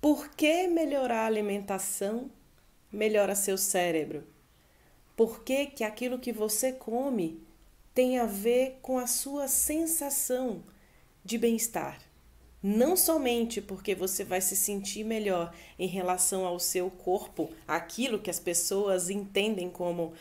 Porque melhorar a alimentação melhora seu cérebro? Por que, que aquilo que você come tem a ver com a sua sensação de bem-estar? Não somente porque você vai se sentir melhor em relação ao seu corpo, aquilo que as pessoas entendem como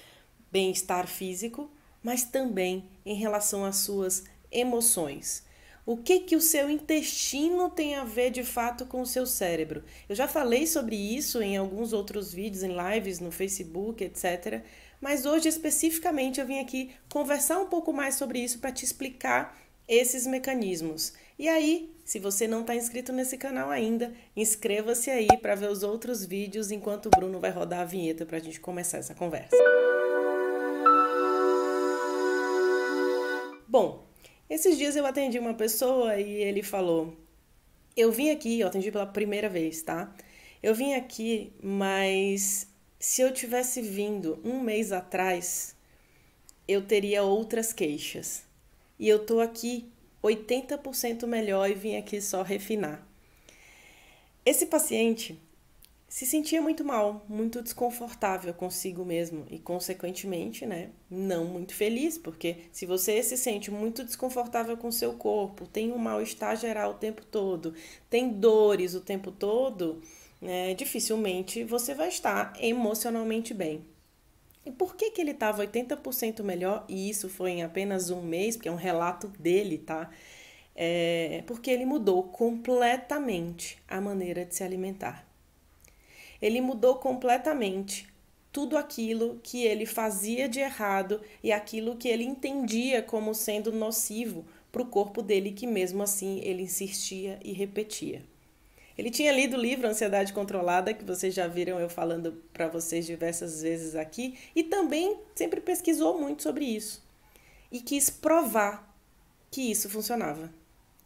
bem-estar físico, mas também em relação às suas emoções. O que que o seu intestino tem a ver de fato com o seu cérebro? Eu já falei sobre isso em alguns outros vídeos, em lives no Facebook, etc. Mas hoje especificamente eu vim aqui conversar um pouco mais sobre isso para te explicar esses mecanismos. E aí, se você não está inscrito nesse canal ainda, inscreva-se aí para ver os outros vídeos enquanto o Bruno vai rodar a vinheta para a gente começar essa conversa. Bom, esses dias eu atendi uma pessoa e ele falou: Eu vim aqui, eu atendi pela primeira vez, tá? Eu vim aqui, mas se eu tivesse vindo um mês atrás, eu teria outras queixas. E eu tô aqui 80% melhor e vim aqui só refinar. Esse paciente se sentia muito mal, muito desconfortável consigo mesmo e, consequentemente, né, não muito feliz, porque se você se sente muito desconfortável com seu corpo, tem um mal-estar geral o tempo todo, tem dores o tempo todo, né, dificilmente você vai estar emocionalmente bem. E por que, que ele estava 80% melhor e isso foi em apenas um mês, porque é um relato dele, tá? É porque ele mudou completamente a maneira de se alimentar. Ele mudou completamente tudo aquilo que ele fazia de errado e aquilo que ele entendia como sendo nocivo para o corpo dele, que mesmo assim ele insistia e repetia. Ele tinha lido o livro Ansiedade Controlada, que vocês já viram eu falando para vocês diversas vezes aqui, e também sempre pesquisou muito sobre isso. E quis provar que isso funcionava.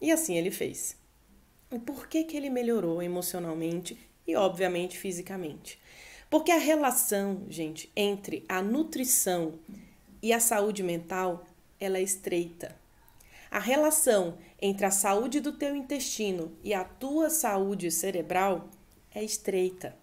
E assim ele fez. E por que, que ele melhorou emocionalmente e, obviamente, fisicamente. Porque a relação, gente, entre a nutrição e a saúde mental, ela é estreita. A relação entre a saúde do teu intestino e a tua saúde cerebral é estreita.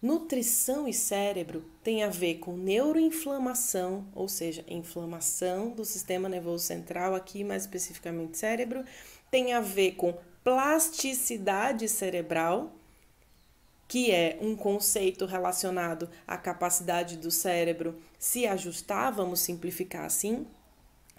Nutrição e cérebro tem a ver com neuroinflamação, ou seja, inflamação do sistema nervoso central, aqui mais especificamente cérebro, tem a ver com plasticidade cerebral, que é um conceito relacionado à capacidade do cérebro se ajustar, vamos simplificar assim,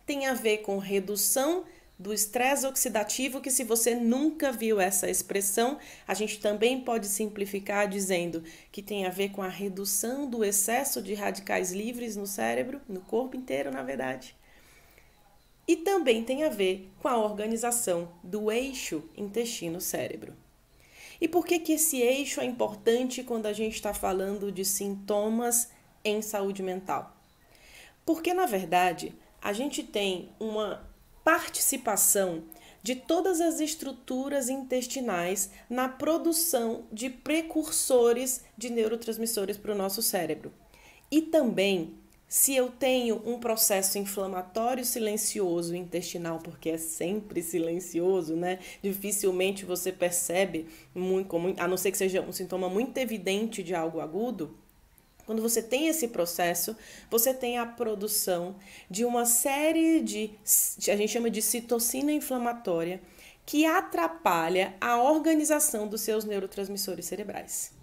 tem a ver com redução do estresse oxidativo, que se você nunca viu essa expressão, a gente também pode simplificar dizendo que tem a ver com a redução do excesso de radicais livres no cérebro, no corpo inteiro, na verdade. E também tem a ver com a organização do eixo intestino-cérebro. E por que, que esse eixo é importante quando a gente está falando de sintomas em saúde mental? Porque, na verdade, a gente tem uma participação de todas as estruturas intestinais na produção de precursores de neurotransmissores para o nosso cérebro. E também se eu tenho um processo inflamatório silencioso intestinal, porque é sempre silencioso, né? Dificilmente você percebe, muito, a não ser que seja um sintoma muito evidente de algo agudo. Quando você tem esse processo, você tem a produção de uma série de, a gente chama de citocina inflamatória, que atrapalha a organização dos seus neurotransmissores cerebrais.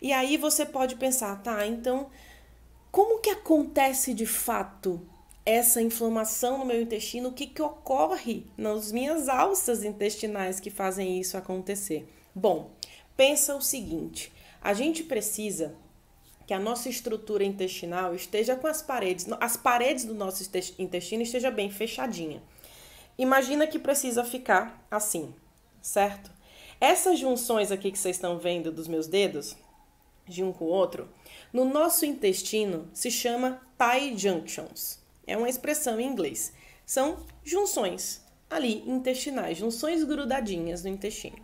E aí você pode pensar, tá, então como que acontece de fato essa inflamação no meu intestino? O que, que ocorre nas minhas alças intestinais que fazem isso acontecer? Bom, pensa o seguinte: a gente precisa que a nossa estrutura intestinal esteja com as paredes, as paredes do nosso intestino esteja bem fechadinha. Imagina que precisa ficar assim, certo? Essas junções aqui que vocês estão vendo dos meus dedos, de um com o outro, no nosso intestino se chama tie junctions. É uma expressão em inglês. São junções ali intestinais, junções grudadinhas no intestino.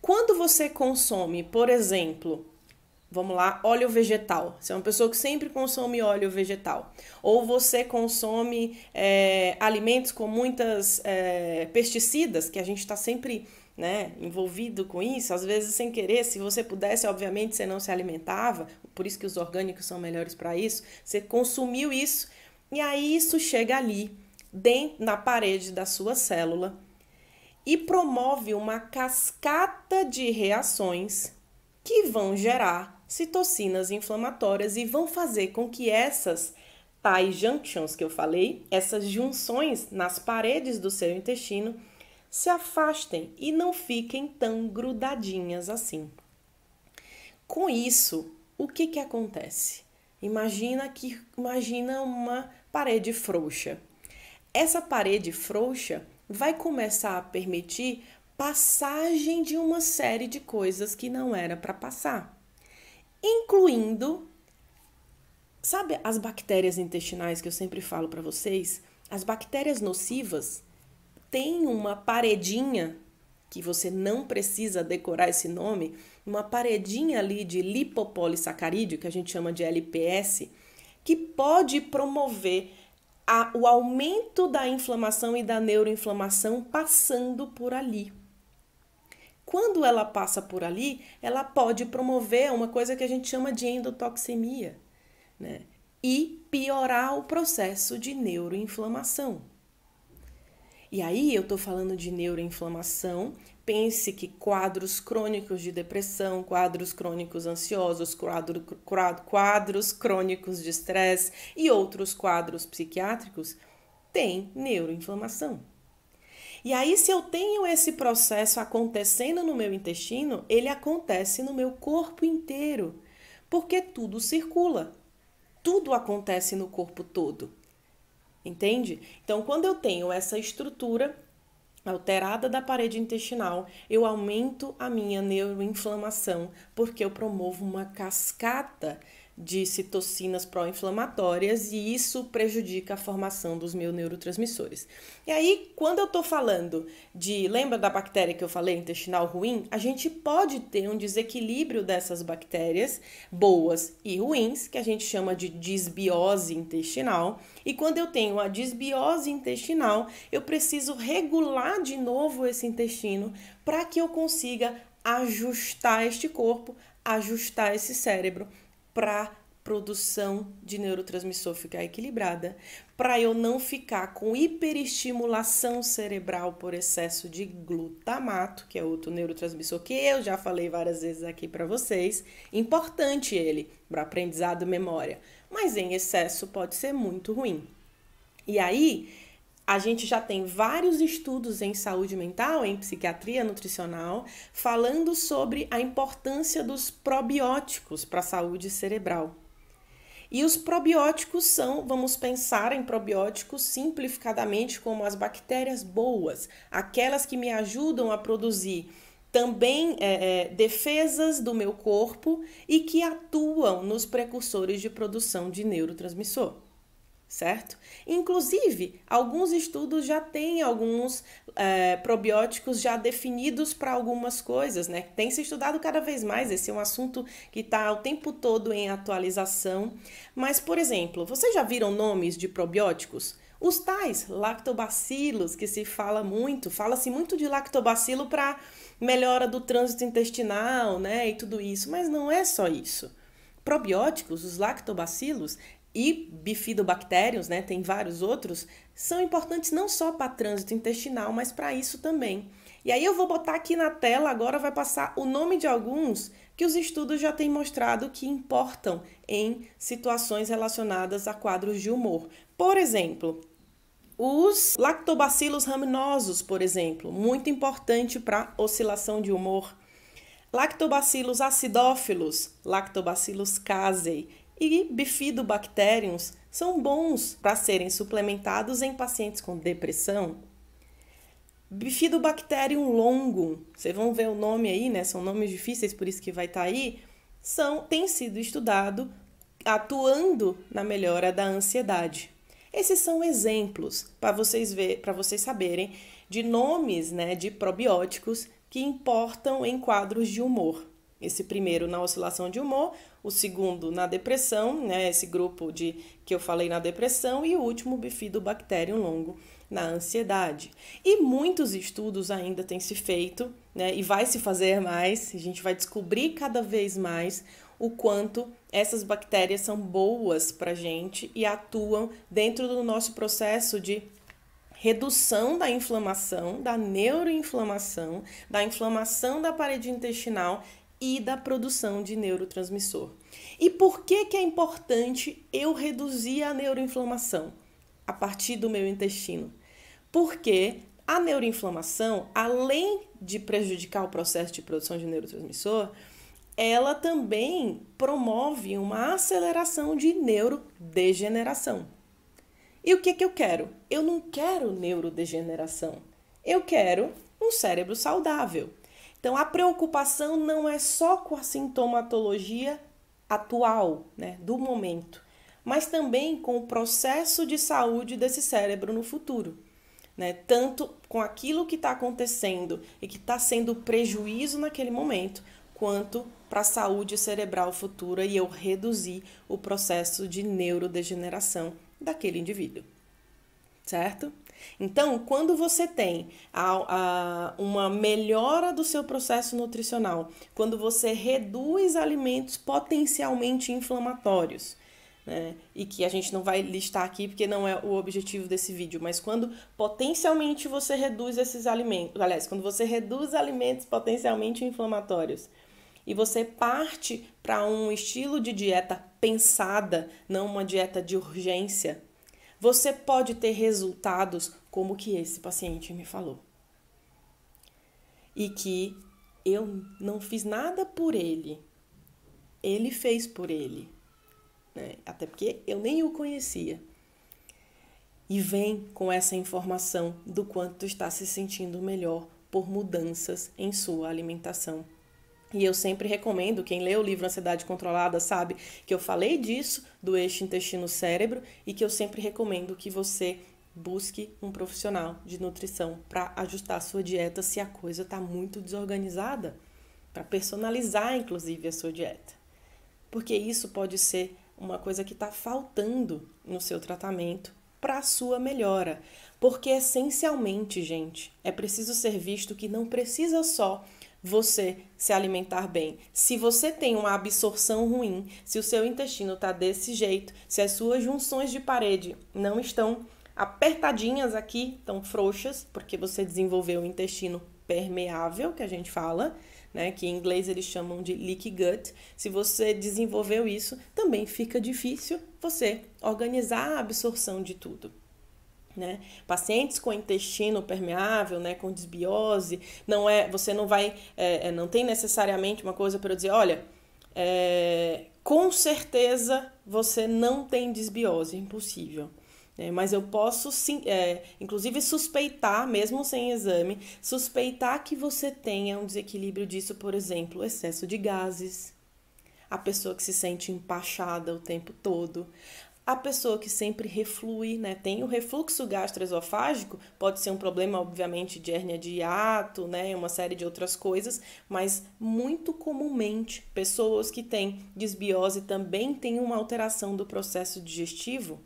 Quando você consome, por exemplo, vamos lá, óleo vegetal. Você é uma pessoa que sempre consome óleo vegetal. Ou você consome é, alimentos com muitas é, pesticidas, que a gente está sempre né, envolvido com isso, às vezes sem querer, se você pudesse, obviamente você não se alimentava, por isso que os orgânicos são melhores para isso, você consumiu isso e aí isso chega ali, dentro, na parede da sua célula e promove uma cascata de reações que vão gerar citocinas inflamatórias e vão fazer com que essas tais junctions que eu falei, essas junções nas paredes do seu intestino, se afastem e não fiquem tão grudadinhas assim. Com isso, o que que acontece? Imagina que imagina uma parede frouxa. Essa parede frouxa vai começar a permitir passagem de uma série de coisas que não era para passar, incluindo sabe as bactérias intestinais que eu sempre falo para vocês? As bactérias nocivas, tem uma paredinha que você não precisa decorar esse nome, uma paredinha ali de lipopolissacarídeo, que a gente chama de LPS, que pode promover a, o aumento da inflamação e da neuroinflamação passando por ali. Quando ela passa por ali, ela pode promover uma coisa que a gente chama de endotoxemia, né? E piorar o processo de neuroinflamação. E aí eu estou falando de neuroinflamação. Pense que quadros crônicos de depressão, quadros crônicos ansiosos, quadro, quadro, quadros crônicos de estresse e outros quadros psiquiátricos têm neuroinflamação. E aí, se eu tenho esse processo acontecendo no meu intestino, ele acontece no meu corpo inteiro, porque tudo circula, tudo acontece no corpo todo entende? Então, quando eu tenho essa estrutura alterada da parede intestinal, eu aumento a minha neuroinflamação porque eu promovo uma cascata de citocinas pró-inflamatórias e isso prejudica a formação dos meus neurotransmissores. E aí, quando eu estou falando de, lembra da bactéria que eu falei, intestinal ruim? A gente pode ter um desequilíbrio dessas bactérias boas e ruins, que a gente chama de disbiose intestinal. E quando eu tenho a disbiose intestinal, eu preciso regular de novo esse intestino para que eu consiga ajustar este corpo, ajustar esse cérebro para produção de neurotransmissor ficar equilibrada, para eu não ficar com hiperestimulação cerebral por excesso de glutamato, que é outro neurotransmissor que eu já falei várias vezes aqui para vocês. Importante ele para aprendizado e memória, mas em excesso pode ser muito ruim. E aí, a gente já tem vários estudos em saúde mental, em psiquiatria nutricional, falando sobre a importância dos probióticos para a saúde cerebral. E os probióticos são, vamos pensar em probióticos simplificadamente como as bactérias boas, aquelas que me ajudam a produzir também é, é, defesas do meu corpo e que atuam nos precursores de produção de neurotransmissor certo? Inclusive, alguns estudos já têm alguns é, probióticos já definidos para algumas coisas, né? Tem se estudado cada vez mais, esse é um assunto que está o tempo todo em atualização. Mas, por exemplo, vocês já viram nomes de probióticos? Os tais lactobacilos, que se fala muito, fala-se muito de lactobacilo para melhora do trânsito intestinal, né? E tudo isso, mas não é só isso probióticos, os lactobacilos, e bifidobactérios, né, tem vários outros, são importantes não só para trânsito intestinal, mas para isso também. E aí eu vou botar aqui na tela agora vai passar o nome de alguns que os estudos já têm mostrado que importam em situações relacionadas a quadros de humor. Por exemplo, os lactobacilos raminosos, por exemplo, muito importante para oscilação de humor. Lactobacilos acidófilos, lactobacilos casei, e bifidobacteriums são bons para serem suplementados em pacientes com depressão. Bifidobacterium longum, vocês vão ver o nome aí, né? São nomes difíceis, por isso que vai estar tá aí. São, tem sido estudado atuando na melhora da ansiedade. Esses são exemplos para vocês ver, para vocês saberem de nomes, né, de probióticos que importam em quadros de humor. Esse primeiro na oscilação de humor, o segundo na depressão, né, esse grupo de que eu falei na depressão, e o último, o bifidobacterium longo, na ansiedade. E muitos estudos ainda têm se feito, né, e vai se fazer mais, a gente vai descobrir cada vez mais o quanto essas bactérias são boas para gente e atuam dentro do nosso processo de redução da inflamação, da neuroinflamação, da inflamação da parede intestinal e da produção de neurotransmissor. E por que, que é importante eu reduzir a neuroinflamação a partir do meu intestino? Porque a neuroinflamação, além de prejudicar o processo de produção de neurotransmissor, ela também promove uma aceleração de neurodegeneração. E o que, que eu quero? Eu não quero neurodegeneração. Eu quero um cérebro saudável. Então a preocupação não é só com a sintomatologia atual, né, do momento, mas também com o processo de saúde desse cérebro no futuro. Né? Tanto com aquilo que está acontecendo e que está sendo prejuízo naquele momento, quanto para a saúde cerebral futura e eu reduzir o processo de neurodegeneração daquele indivíduo. Certo? Então, quando você tem a, a, uma melhora do seu processo nutricional, quando você reduz alimentos potencialmente inflamatórios, né, e que a gente não vai listar aqui porque não é o objetivo desse vídeo, mas quando potencialmente você reduz esses alimentos, aliás, quando você reduz alimentos potencialmente inflamatórios, e você parte para um estilo de dieta pensada, não uma dieta de urgência, você pode ter resultados como o que esse paciente me falou. E que eu não fiz nada por ele, ele fez por ele. Né? Até porque eu nem o conhecia. E vem com essa informação do quanto está se sentindo melhor por mudanças em sua alimentação e eu sempre recomendo, quem lê o livro Ansiedade Controlada sabe que eu falei disso, do eixo intestino-cérebro, e que eu sempre recomendo que você busque um profissional de nutrição para ajustar a sua dieta se a coisa está muito desorganizada, para personalizar inclusive a sua dieta. Porque isso pode ser uma coisa que está faltando no seu tratamento para a sua melhora. Porque essencialmente, gente, é preciso ser visto que não precisa só você se alimentar bem. Se você tem uma absorção ruim, se o seu intestino está desse jeito, se as suas junções de parede não estão apertadinhas aqui, estão frouxas, porque você desenvolveu o um intestino permeável, que a gente fala, né, que em inglês eles chamam de leaky gut. Se você desenvolveu isso, também fica difícil você organizar a absorção de tudo. Né? Pacientes com intestino permeável, né, com desbiose, não é, você não vai, é, é não tem necessariamente uma coisa para eu dizer, olha, é, com certeza você não tem desbiose, é impossível. É, mas eu posso, sim, é, inclusive, suspeitar, mesmo sem exame, suspeitar que você tenha um desequilíbrio disso, por exemplo, excesso de gases, a pessoa que se sente empachada o tempo todo, a pessoa que sempre reflui, né, tem o refluxo gastroesofágico, pode ser um problema, obviamente, de hérnia de hiato, né, uma série de outras coisas, mas muito comumente pessoas que têm desbiose também têm uma alteração do processo digestivo.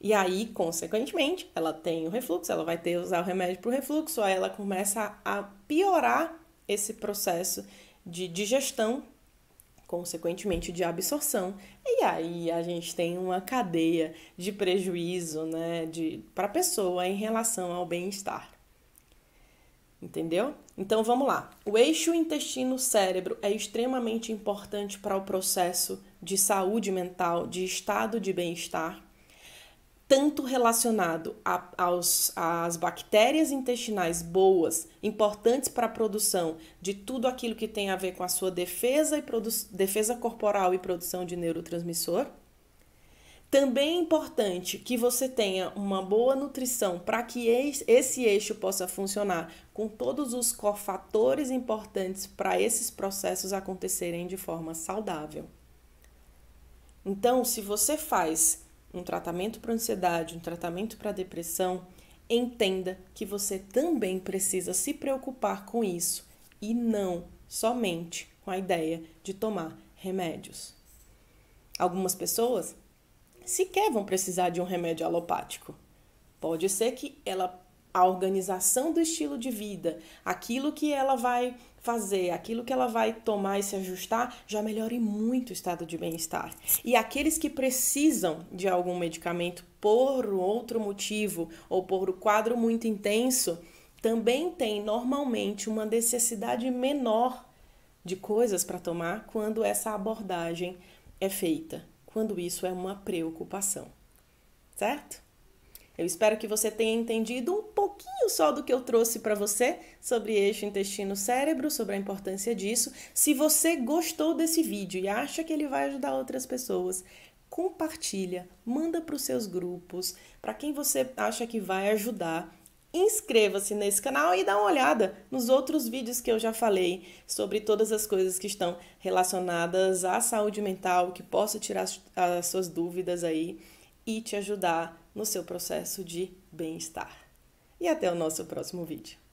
E aí, consequentemente, ela tem o refluxo, ela vai ter que usar o remédio para o refluxo, aí ela começa a piorar esse processo de digestão consequentemente de absorção. E aí a gente tem uma cadeia de prejuízo né, de para a pessoa em relação ao bem-estar. Entendeu? Então vamos lá. O eixo intestino-cérebro é extremamente importante para o processo de saúde mental, de estado de bem-estar tanto relacionado a, aos, às bactérias intestinais boas, importantes para a produção de tudo aquilo que tem a ver com a sua defesa, e defesa corporal e produção de neurotransmissor. Também é importante que você tenha uma boa nutrição para que esse eixo possa funcionar com todos os cofatores importantes para esses processos acontecerem de forma saudável. Então, se você faz um tratamento para ansiedade, um tratamento para depressão, entenda que você também precisa se preocupar com isso e não somente com a ideia de tomar remédios. Algumas pessoas sequer vão precisar de um remédio alopático. Pode ser que ela a organização do estilo de vida, aquilo que ela vai fazer, aquilo que ela vai tomar e se ajustar, já melhore muito o estado de bem-estar. E aqueles que precisam de algum medicamento por outro motivo ou por um quadro muito intenso, também tem normalmente uma necessidade menor de coisas para tomar quando essa abordagem é feita, quando isso é uma preocupação, certo? Eu espero que você tenha entendido um pouquinho só do que eu trouxe para você sobre eixo intestino-cérebro, sobre a importância disso. Se você gostou desse vídeo e acha que ele vai ajudar outras pessoas, compartilha, manda para os seus grupos, para quem você acha que vai ajudar. Inscreva-se nesse canal e dá uma olhada nos outros vídeos que eu já falei sobre todas as coisas que estão relacionadas à saúde mental, que possa tirar as suas dúvidas aí e te ajudar no seu processo de bem-estar. E até o nosso próximo vídeo.